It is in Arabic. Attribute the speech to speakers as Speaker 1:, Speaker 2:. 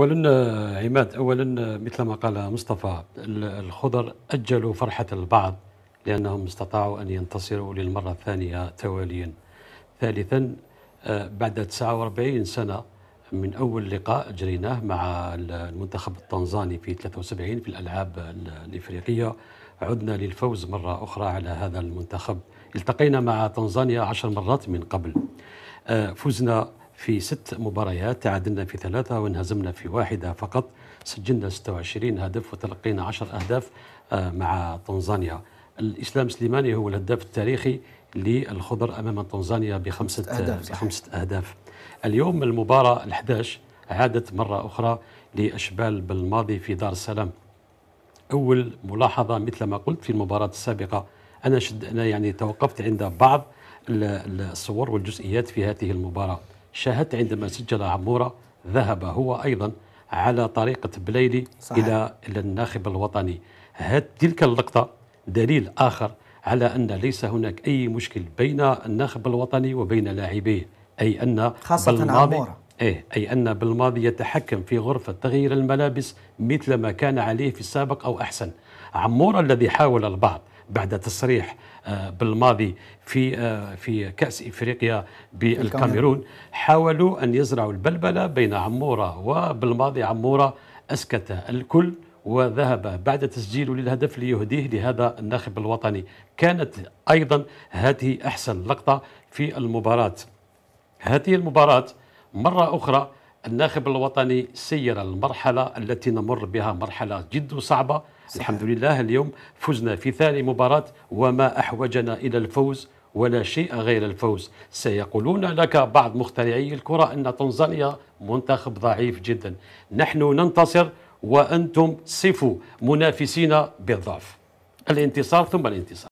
Speaker 1: اولا عماد اولا مثل ما قال مصطفى الخضر اجلوا فرحه البعض لانهم استطاعوا ان ينتصروا للمره الثانيه تواليا. ثالثا آه، بعد 49 سنه من اول لقاء جريناه مع المنتخب التنزاني في 73 في الالعاب الافريقيه عدنا للفوز مره اخرى على هذا المنتخب. التقينا مع تنزانيا عشر مرات من قبل. آه، فزنا في ست مباريات تعادلنا في ثلاثة وانهزمنا في واحدة فقط سجلنا 26 هدف وتلقينا 10 أهداف آه، مع تنزانيا الإسلام سليماني هو الهداف التاريخي للخضر أمام تنزانيا بخمسة آه، أهداف, بخمسة أهداف اليوم المباراة ال11 عادت مرة أخرى لأشبال بالماضي في دار السلام أول ملاحظة مثل ما قلت في المباراة السابقة أنا, شد أنا يعني توقفت عند بعض الصور والجزئيات في هذه المباراة شاهدت عندما سجل عمورة ذهب هو أيضا على طريقة بليلي صحيح. إلى إلى الناخب الوطني هات تلك اللقطة دليل آخر على أن ليس هناك أي مشكل بين الناخب الوطني وبين لاعبيه أي أن خاصة بالماضي عمورة. إيه أي أن بالماضي يتحكم في غرفة تغيير الملابس مثل ما كان عليه في السابق أو أحسن عمورة الذي حاول البعض بعد تصريح آه، بالماضي في آه، في كاس افريقيا بالكاميرون حاولوا ان يزرعوا البلبله بين عموره وبالماضي عموره اسكت الكل وذهب بعد تسجيله للهدف ليهديه لهذا الناخب الوطني كانت ايضا هذه احسن لقطه في المباراه هذه المباراه مره اخرى الناخب الوطني سير المرحلة التي نمر بها مرحلة جد صعبة صحيح. الحمد لله اليوم فزنا في ثاني مباراة وما أحوجنا إلى الفوز ولا شيء غير الفوز سيقولون لك بعض مخترعي الكرة أن تنزانيا منتخب ضعيف جدا نحن ننتصر وأنتم صفوا منافسين بالضعف الانتصار ثم الانتصار